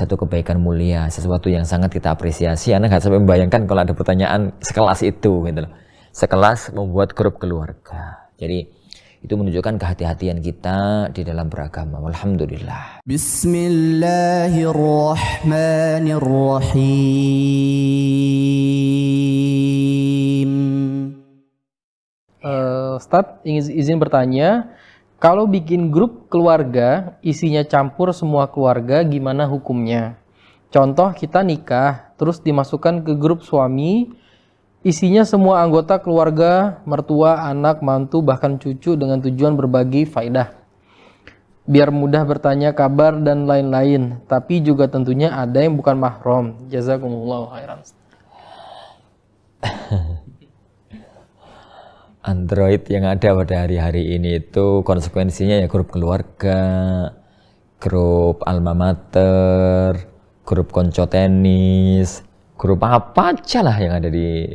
satu kebaikan mulia, sesuatu yang sangat kita apresiasi. Anda nggak sampai membayangkan kalau ada pertanyaan sekelas itu, gitu loh. Sekelas membuat grup keluarga. Jadi itu menunjukkan kehati-hatian kita di dalam beragama. Alhamdulillah. Bismillahirrahmanirrahim. Uh, eh, Ustaz, izin bertanya, kalau bikin grup keluarga, isinya campur semua keluarga, gimana hukumnya? Contoh kita nikah, terus dimasukkan ke grup suami, isinya semua anggota keluarga, mertua, anak, mantu, bahkan cucu dengan tujuan berbagi faidah. Biar mudah bertanya kabar dan lain-lain, tapi juga tentunya ada yang bukan mahram. Jazakumullah khairan. Android yang ada pada hari-hari ini itu konsekuensinya ya grup keluarga, grup alma mater, grup konco tenis, grup apa aja lah yang ada di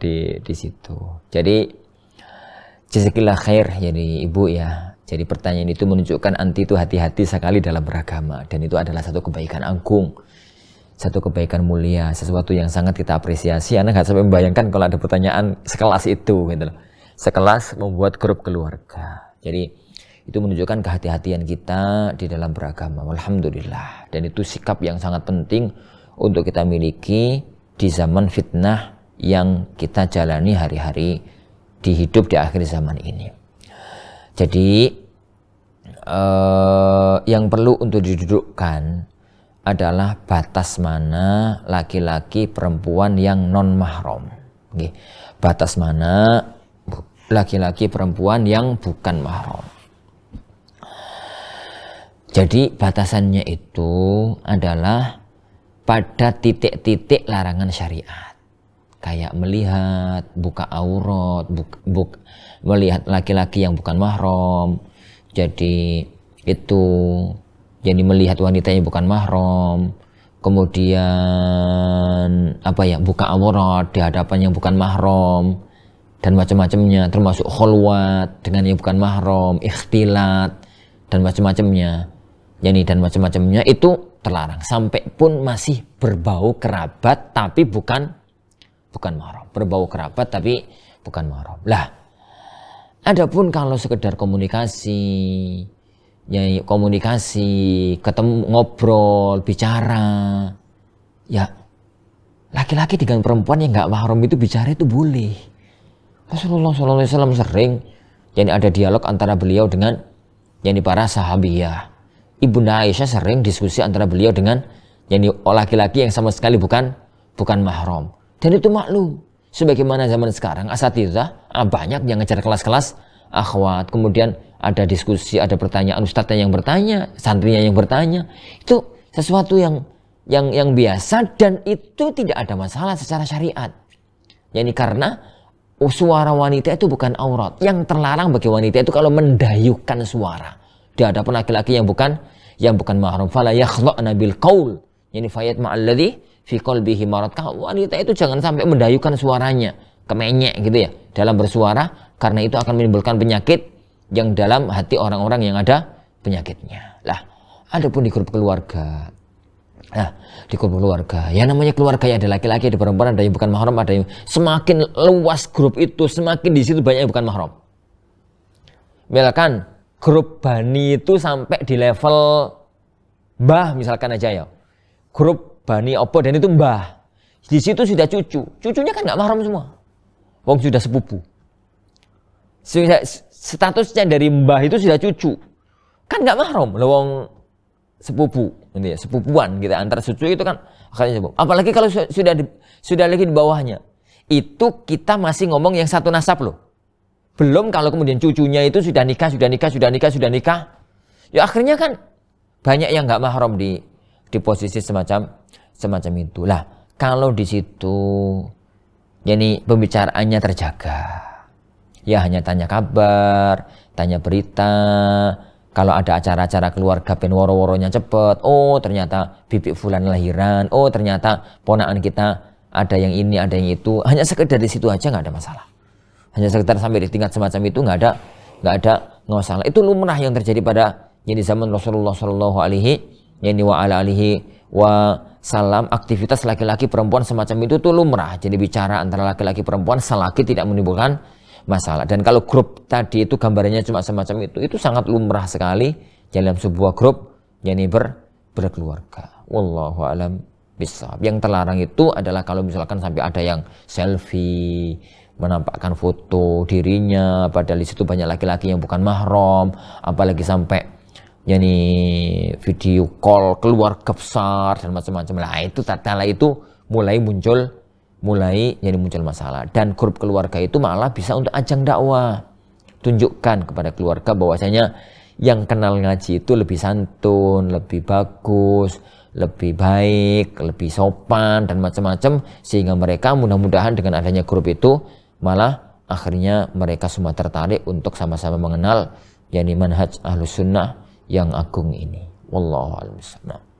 di di situ. Jadi jazakillah khair jadi ibu ya. Jadi pertanyaan itu menunjukkan anti itu hati-hati sekali dalam beragama dan itu adalah satu kebaikan agung satu kebaikan mulia, sesuatu yang sangat kita apresiasi. Anda nggak sampai membayangkan kalau ada pertanyaan sekelas itu gitu loh sekelas membuat grup keluarga. Jadi itu menunjukkan kehati-hatian kita di dalam beragama. Alhamdulillah. Dan itu sikap yang sangat penting untuk kita miliki di zaman fitnah yang kita jalani hari-hari di hidup di akhir zaman ini. Jadi eh, yang perlu untuk didudukkan adalah batas mana laki-laki perempuan yang non mahrom, Batas mana laki-laki perempuan yang bukan mahram. Jadi batasannya itu adalah pada titik-titik larangan syariat. Kayak melihat, buka aurat, buka, buka, melihat laki-laki yang bukan mahram. Jadi itu jadi melihat wanitanya bukan mahram. Kemudian apa ya buka aurat di hadapan yang bukan mahram dan macam-macamnya termasuk kholwat dengan yang bukan mahram, ikhtilat dan macam-macamnya. Yani dan macam-macamnya itu terlarang sampai pun masih berbau kerabat tapi bukan bukan mahram, berbau kerabat tapi bukan mahram. Lah, adapun kalau sekedar komunikasi ya komunikasi, ketemu ngobrol, bicara ya laki-laki dengan perempuan yang nggak mahram itu bicara itu boleh Rasulullah SAW sering jadi ada dialog antara beliau dengan yang para sahabiyah. Ibunda Aisyah sering diskusi antara beliau dengan yang laki-laki yang sama sekali bukan bukan mahram. Dan itu maklum. Sebagaimana zaman sekarang, asatidah banyak yang ngejar kelas-kelas akhwat. Kemudian ada diskusi, ada pertanyaan, ustadznya yang bertanya, santrinya yang bertanya. Itu sesuatu yang yang yang biasa dan itu tidak ada masalah secara syariat. Yani karena Oh, suara wanita itu bukan aurat. Yang terlarang bagi wanita itu kalau mendayukan suara di hadapan laki-laki yang bukan yang bukan mahram. Fala yakhdha'na bil qaul. Yani fayat ma'alladhi fi qalbihi marad. Wanita itu jangan sampai mendayukan suaranya, kemenyek gitu ya dalam bersuara karena itu akan menimbulkan penyakit yang dalam hati orang-orang yang ada penyakitnya. Lah, adapun di grup keluarga Nah, di grup keluarga. Ya namanya keluarga ya ada laki-laki, ada perempuan, ada yang bukan mahram, ada yang semakin luas grup itu, semakin di situ banyak yang bukan mahram. Misalkan grup bani itu sampai di level mbah misalkan aja ya. Grup bani opo dan itu mbah. Di situ sudah cucu. Cucunya kan nggak mahram semua. Wong sudah sepupu. Statusnya dari mbah itu sudah cucu. Kan nggak mahram. wong sepupu ini ya sepupuan gitu antar cucu itu kan akhirnya sepupu apalagi kalau su sudah di, sudah lagi di bawahnya itu kita masih ngomong yang satu nasab loh belum kalau kemudian cucunya itu sudah nikah sudah nikah sudah nikah sudah nikah ya akhirnya kan banyak yang nggak mahram di di posisi semacam semacam itulah kalau di situ jadi pembicaraannya terjaga ya hanya tanya kabar tanya berita kalau ada acara-acara keluarga ben woro-woronya cepet oh ternyata bibik fulan lahiran oh ternyata ponaan kita ada yang ini ada yang itu hanya sekedar di situ aja nggak ada masalah hanya sekedar sampai di tingkat semacam itu nggak ada nggak ada nggak itu lumrah yang terjadi pada yang di zaman Rasulullah Shallallahu Alaihi yani wa ala alihi wa salam aktivitas laki-laki perempuan semacam itu tuh lumrah jadi bicara antara laki-laki perempuan selaki tidak menimbulkan masalah. Dan kalau grup tadi itu gambarnya cuma semacam itu, itu sangat lumrah sekali dalam sebuah grup yakni ber berkeluarga. Wallahu alam bisa Yang terlarang itu adalah kalau misalkan sampai ada yang selfie, menampakkan foto dirinya, padahal di situ banyak laki-laki yang bukan mahram, apalagi sampai yakni video call keluar besar dan macam-macam. Nah, itu tatkala itu mulai muncul mulai jadi muncul masalah dan grup keluarga itu malah bisa untuk ajang dakwah tunjukkan kepada keluarga bahwasanya yang kenal ngaji itu lebih santun, lebih bagus, lebih baik, lebih sopan dan macam-macam sehingga mereka mudah-mudahan dengan adanya grup itu malah akhirnya mereka semua tertarik untuk sama-sama mengenal yakni manhaj ahlus sunnah yang agung ini. Wallahu a'lam